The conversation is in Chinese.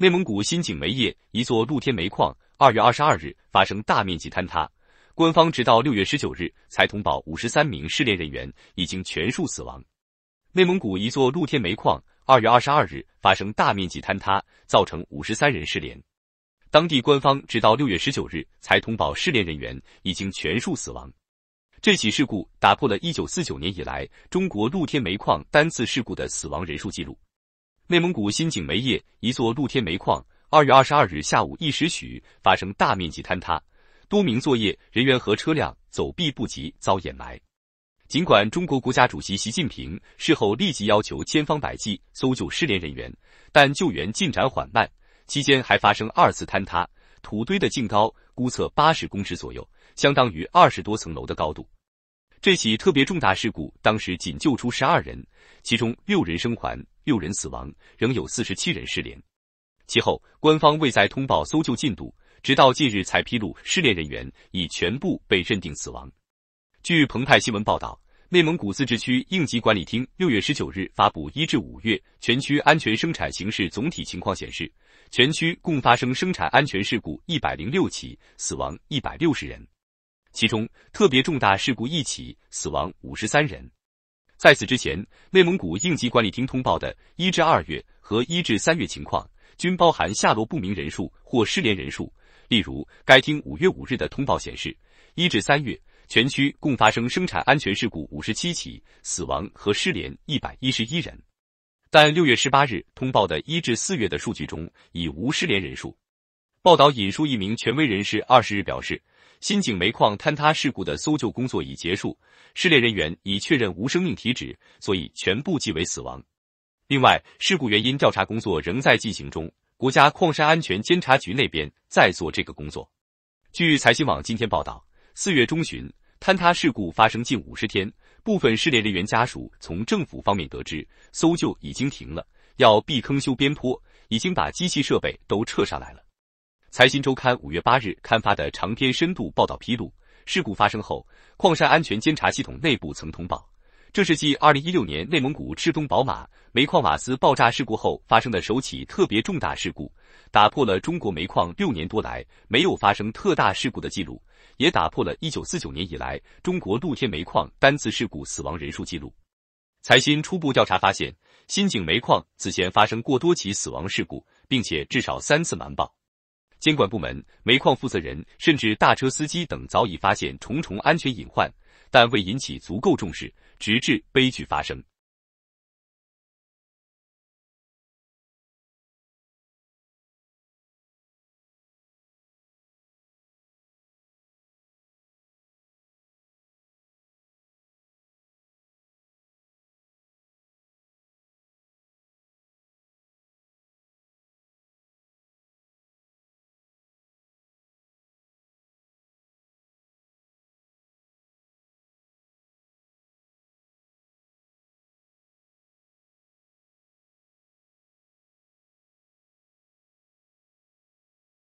内蒙古新景煤业一座露天煤矿二月二十二日发生大面积坍塌，官方直到六月十九日才通报五十三名失联人员已经全数死亡。内蒙古一座露天煤矿二月二十二日发生大面积坍塌，造成五十三人失联，当地官方直到六月十九日才通报失联人员已经全数死亡。这起事故打破了一九四九年以来中国露天煤矿单次事故的死亡人数记录。内蒙古新景煤业一座露天煤矿，二月二十二日下午一时许发生大面积坍塌，多名作业人员和车辆走避不及遭掩埋。尽管中国国家主席习近平事后立即要求千方百计搜救失联人员，但救援进展缓慢，期间还发生二次坍塌，土堆的净高估测八十公尺左右，相当于二十多层楼的高度。这起特别重大事故当时仅救出十二人，其中六人生还。六人死亡，仍有四十七人失联。其后，官方未再通报搜救进度，直到近日才披露失联人员已全部被认定死亡。据澎湃新闻报道，内蒙古自治区应急管理厅六月十九日发布一至五月全区安全生产形势总体情况显示，全区共发生生产安全事故一百零六起，死亡一百六十人，其中特别重大事故一起，死亡五十三人。在此之前，内蒙古应急管理厅通报的一至二月和一至三月情况，均包含下落不明人数或失联人数。例如，该厅五月五日的通报显示，一至三月全区共发生生产安全事故五十七起，死亡和失联一百一十一人。但六月十八日通报的一至四月的数据中，已无失联人数。报道引述一名权威人士二十日表示，新井煤矿坍塌事故的搜救工作已结束，失联人员已确认无生命体征，所以全部记为死亡。另外，事故原因调查工作仍在进行中，国家矿山安全监察局那边在做这个工作。据财新网今天报道，四月中旬坍塌事故发生近五十天，部分失联人员家属从政府方面得知，搜救已经停了，要避坑修边坡，已经把机器设备都撤上来了。财新周刊五月八日刊发的长篇深度报道披露，事故发生后，矿山安全监察系统内部曾通报，这是继二零一六年内蒙古赤峰宝马煤矿瓦斯爆炸事故后发生的首起特别重大事故，打破了中国煤矿六年多来没有发生特大事故的记录，也打破了一九四九年以来中国露天煤矿单次事故死亡人数记录。财新初步调查发现，新井煤矿此前发生过多起死亡事故，并且至少三次瞒报。监管部门、煤矿负责人甚至大车司机等早已发现重重安全隐患，但未引起足够重视，直至悲剧发生。